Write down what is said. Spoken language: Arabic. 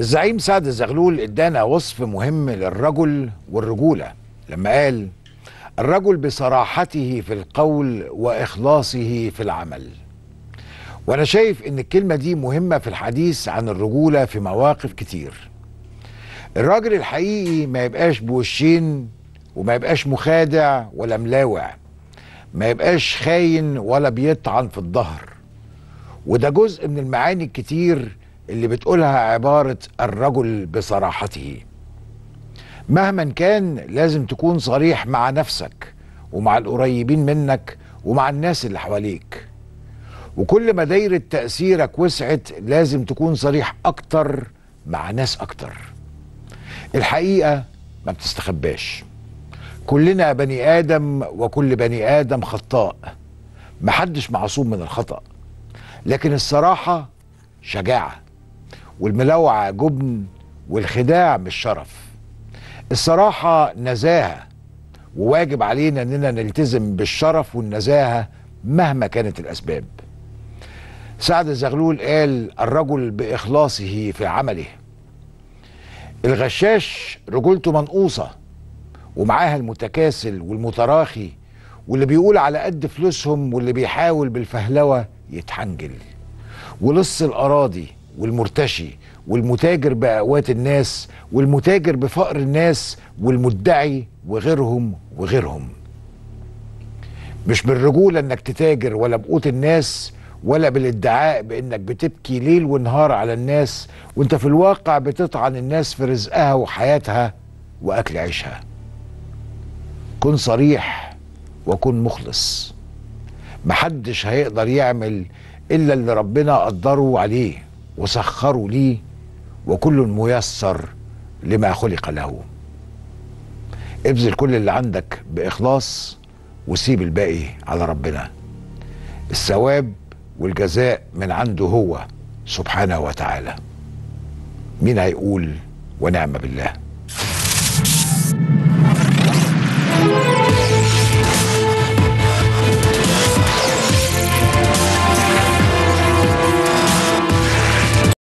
الزعيم سعد زغلول ادانا وصف مهم للرجل والرجوله لما قال الرجل بصراحته في القول واخلاصه في العمل وانا شايف ان الكلمه دي مهمه في الحديث عن الرجوله في مواقف كتير الراجل الحقيقي ما يبقاش بوشين وما يبقاش مخادع ولا ملاوع ما يبقاش خاين ولا بيطعن في الظهر وده جزء من المعاني الكتير اللي بتقولها عبارة الرجل بصراحته مهما كان لازم تكون صريح مع نفسك ومع القريبين منك ومع الناس اللي حواليك وكل ما دايرة تأثيرك وسعت لازم تكون صريح أكتر مع ناس أكتر الحقيقة ما بتستخباش كلنا بني آدم وكل بني آدم خطاء محدش معصوم من الخطأ لكن الصراحة شجاعة والملوعة جبن والخداع مش شرف الصراحة نزاهة وواجب علينا أننا نلتزم بالشرف والنزاهة مهما كانت الأسباب سعد الزغلول قال الرجل بإخلاصه في عمله الغشاش رجولته منقوصة ومعاها المتكاسل والمتراخي واللي بيقول على قد فلوسهم واللي بيحاول بالفهلوة يتحنجل ولص الأراضي والمرتشي والمتاجر بأقوات الناس والمتاجر بفقر الناس والمدعي وغيرهم وغيرهم مش بالرجولة انك تتاجر ولا بقوت الناس ولا بالادعاء بانك بتبكي ليل ونهار على الناس وانت في الواقع بتطعن الناس في رزقها وحياتها واكل عيشها كن صريح وكن مخلص محدش هيقدر يعمل الا اللي ربنا قدره عليه وسخروا لي وكل ميسر لما خلق له ابذل كل اللي عندك بإخلاص وسيب الباقي على ربنا الثواب والجزاء من عنده هو سبحانه وتعالى مين هيقول ونعم بالله